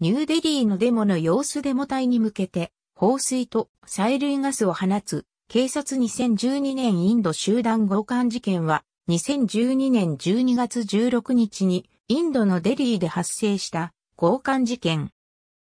ニューデリーのデモの様子デモ隊に向けて、放水と催涙ガスを放つ、警察2012年インド集団強姦事件は、2012年12月16日に、インドのデリーで発生した強姦事件。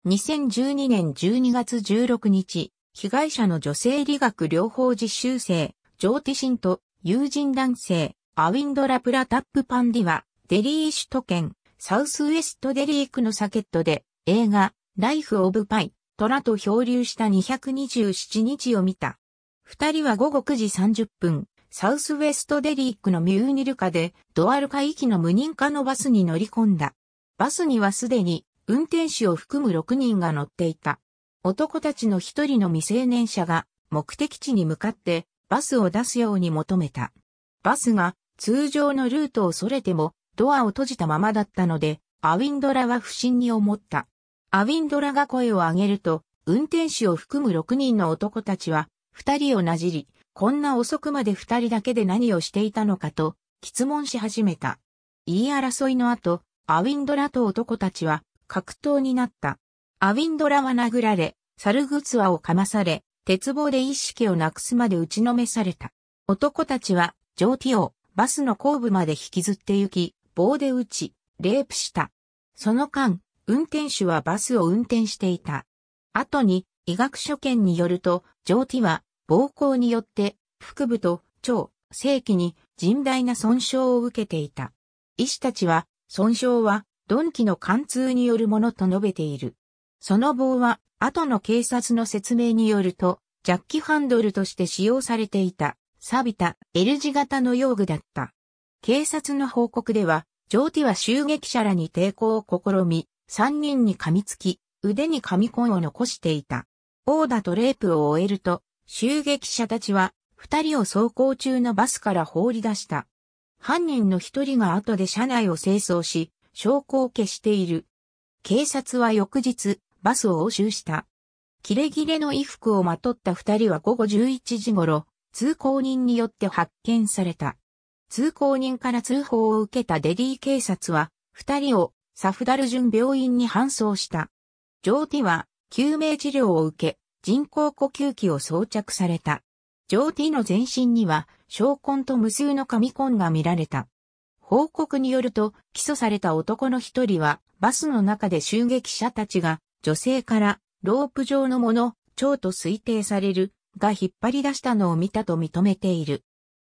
2012年12月16日、被害者の女性理学療法実習生、ジョーティシンと友人男性、アウィンドラ・プラタップ・パンディは、デリー首都圏、サウスウェストデリー区のサケットで映画、ライフ・オブ・パイ、虎と漂流した227日を見た。二人は午後9時30分、サウスウェストデリックのミューニルカで、ドアルカきの無人化のバスに乗り込んだ。バスにはすでに、運転手を含む6人が乗っていた。男たちの一人の未成年者が、目的地に向かって、バスを出すように求めた。バスが、通常のルートを逸れても、ドアを閉じたままだったので、アウィンドラは不審に思った。アウィンドラが声を上げると、運転手を含む6人の男たちは、2人をなじり、こんな遅くまで2人だけで何をしていたのかと、質問し始めた。言い争いの後、アウィンドラと男たちは、格闘になった。アウィンドラは殴られ、猿靴ツをかまされ、鉄棒で意識をなくすまで打ちのめされた。男たちは、ジョーティをバスの後部まで引きずって行き、棒で打ち、レイプした。その間、運転手はバスを運転していた。後に、医学所見によると、上ョティは、暴行によって、腹部と腸、性器に甚大な損傷を受けていた。医師たちは、損傷は、鈍器の貫通によるものと述べている。その棒は、後の警察の説明によると、ジャッキハンドルとして使用されていた、錆びた L 字型の用具だった。警察の報告では、ジョーティは襲撃者らに抵抗を試み、三人に噛みつき、腕に紙痕を残していた。ダーとレープを終えると、襲撃者たちは、二人を走行中のバスから放り出した。犯人の一人が後で車内を清掃し、証拠を消している。警察は翌日、バスを押収した。キレ切レの衣服をまとった二人は午後11時頃、通行人によって発見された。通行人から通報を受けたデリー警察は、二人をサフダルジュン病院に搬送した。ジョーティは救命治療を受け、人工呼吸器を装着された。ジョーティの全身には、小根と無数の紙根が見られた。報告によると、起訴された男の一人は、バスの中で襲撃者たちが、女性から、ロープ状のもの、蝶と推定される、が引っ張り出したのを見たと認めている。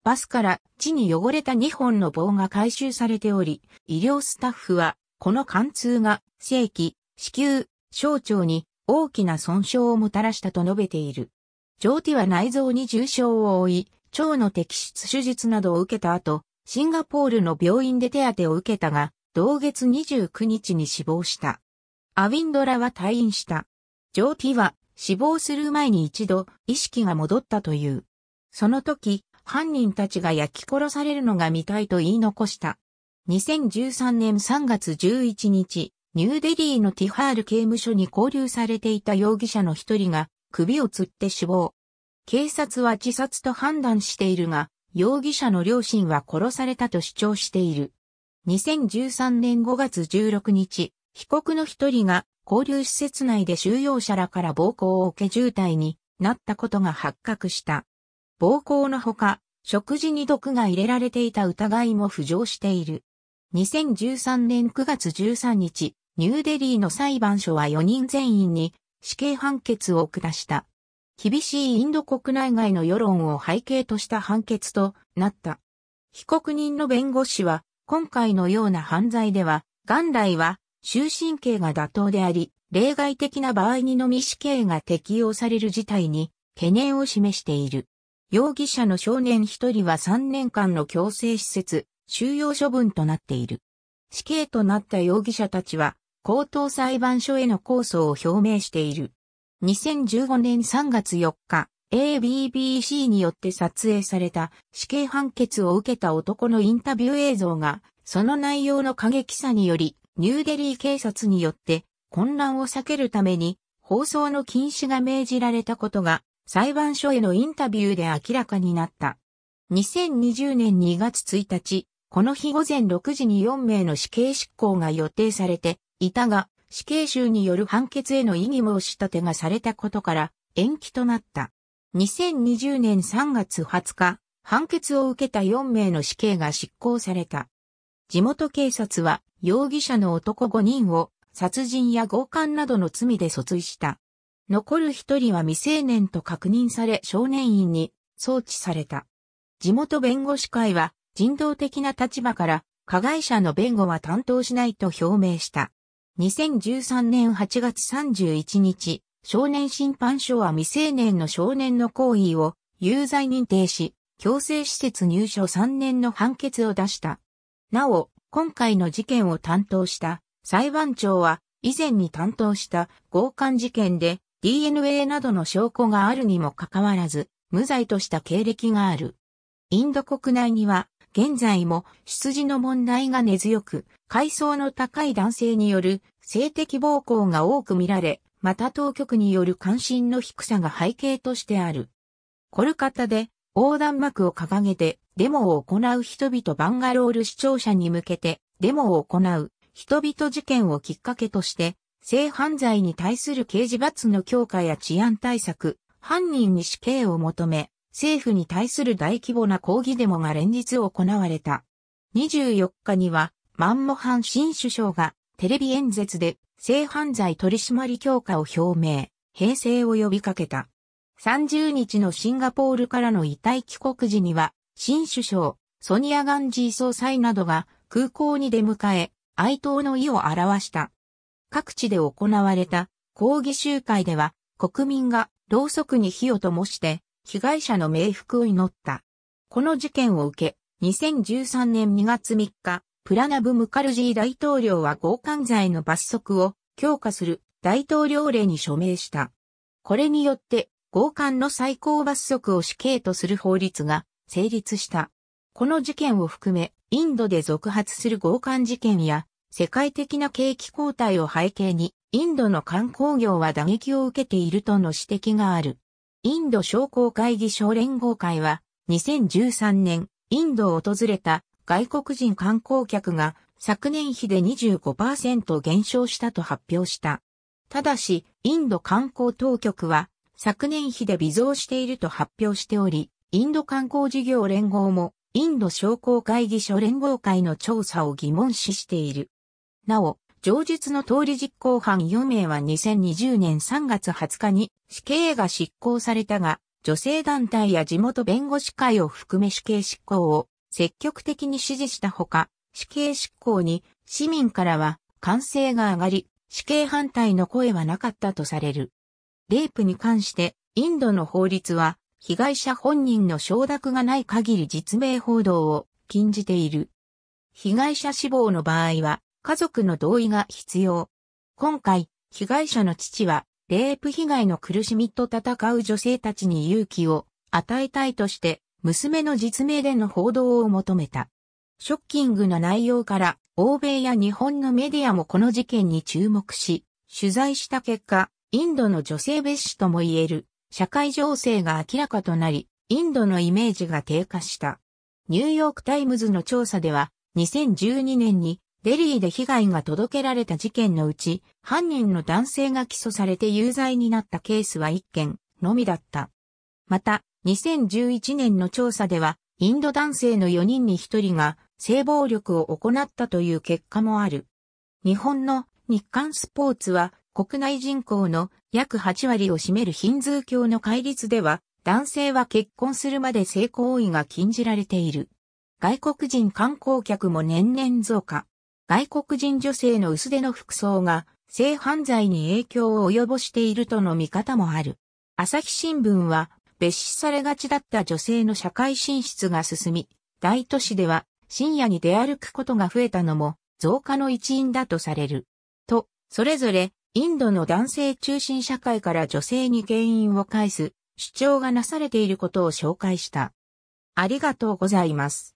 バスから地に汚れた2本の棒が回収されており、医療スタッフはこの貫通が、正規、子宮、小腸に大きな損傷をもたらしたと述べている。上ティは内臓に重傷を負い、腸の摘出手術などを受けた後、シンガポールの病院で手当てを受けたが、同月29日に死亡した。アウィンドラは退院した。ジョーティは死亡する前に一度意識が戻ったという。その時、犯人たちが焼き殺されるのが見たいと言い残した。2013年3月11日、ニューデリーのティハール刑務所に拘留されていた容疑者の一人が首を吊って死亡。警察は自殺と判断しているが、容疑者の両親は殺されたと主張している。2013年5月16日、被告の一人が交流施設内で収容者らから暴行を受け重体になったことが発覚した。暴行のほか、食事に毒が入れられていた疑いも浮上している。2013年9月13日、ニューデリーの裁判所は4人全員に死刑判決を下した。厳しいインド国内外の世論を背景とした判決となった。被告人の弁護士は、今回のような犯罪では、元来は終身刑が妥当であり、例外的な場合にのみ死刑が適用される事態に懸念を示している。容疑者の少年一人は3年間の強制施設、収容処分となっている。死刑となった容疑者たちは、高等裁判所への控訴を表明している。2015年3月4日、ABBC によって撮影された死刑判決を受けた男のインタビュー映像が、その内容の過激さにより、ニューデリー警察によって混乱を避けるために放送の禁止が命じられたことが裁判所へのインタビューで明らかになった。2020年2月1日、この日午前6時に4名の死刑執行が予定されていたが、死刑囚による判決への異議申し立てがされたことから延期となった。2020年3月20日、判決を受けた4名の死刑が執行された。地元警察は容疑者の男5人を殺人や強姦などの罪で訴追した。残る1人は未成年と確認され少年院に送致された。地元弁護士会は人道的な立場から加害者の弁護は担当しないと表明した。2013年8月31日、少年審判所は未成年の少年の行為を有罪認定し、強制施設入所3年の判決を出した。なお、今回の事件を担当した裁判長は以前に担当した強姦事件で DNA などの証拠があるにもかかわらず無罪とした経歴がある。インド国内には現在も出自の問題が根強く、階層の高い男性による性的暴行が多く見られ、また当局による関心の低さが背景としてある。コルカタで横断幕を掲げてデモを行う人々バンガロール視聴者に向けてデモを行う人々事件をきっかけとして性犯罪に対する刑事罰の強化や治安対策、犯人に死刑を求め、政府に対する大規模な抗議デモが連日行われた。24日には、マンモハン新首相がテレビ演説で性犯罪取締強化を表明、平成を呼びかけた。30日のシンガポールからの遺体帰国時には、新首相、ソニア・ガンジー総裁などが空港に出迎え、哀悼の意を表した。各地で行われた抗議集会では、国民がろうそくに火を灯して、被害者の冥福を祈った。この事件を受け、2013年2月3日、プラナブ・ムカルジー大統領は強姦罪の罰則を強化する大統領令に署名した。これによって、強姦の最高罰則を死刑とする法律が成立した。この事件を含め、インドで続発する強姦事件や、世界的な景気後退を背景に、インドの観光業は打撃を受けているとの指摘がある。インド商工会議所連合会は、2013年、インドを訪れた外国人観光客が昨年比で25%減少したと発表した。ただし、インド観光当局は昨年比で微増していると発表しており、インド観光事業連合もインド商工会議所連合会の調査を疑問視している。なお、上述の通り実行犯4名は2020年3月20日に死刑が執行されたが、女性団体や地元弁護士会を含め死刑執行を積極的に支持したほか、死刑執行に市民からは歓声が上がり、死刑反対の声はなかったとされる。レイプに関してインドの法律は被害者本人の承諾がない限り実名報道を禁じている。被害者死亡の場合は家族の同意が必要。今回、被害者の父はレイプ被害の苦しみと戦う女性たちに勇気を与えたいとして、娘の実名での報道を求めた。ショッキングな内容から、欧米や日本のメディアもこの事件に注目し、取材した結果、インドの女性蔑視とも言える、社会情勢が明らかとなり、インドのイメージが低下した。ニューヨークタイムズの調査では、2012年にデリーで被害が届けられた事件のうち、犯人の男性が起訴されて有罪になったケースは1件のみだった。また、2011年の調査では、インド男性の4人に1人が性暴力を行ったという結果もある。日本の日韓スポーツは国内人口の約8割を占めるヒンズー教の戒律では、男性は結婚するまで性行為が禁じられている。外国人観光客も年々増加。外国人女性の薄手の服装が性犯罪に影響を及ぼしているとの見方もある。朝日新聞は、別視されがちだった女性の社会進出が進み、大都市では深夜に出歩くことが増えたのも増加の一因だとされる。と、それぞれインドの男性中心社会から女性に原因を返す主張がなされていることを紹介した。ありがとうございます。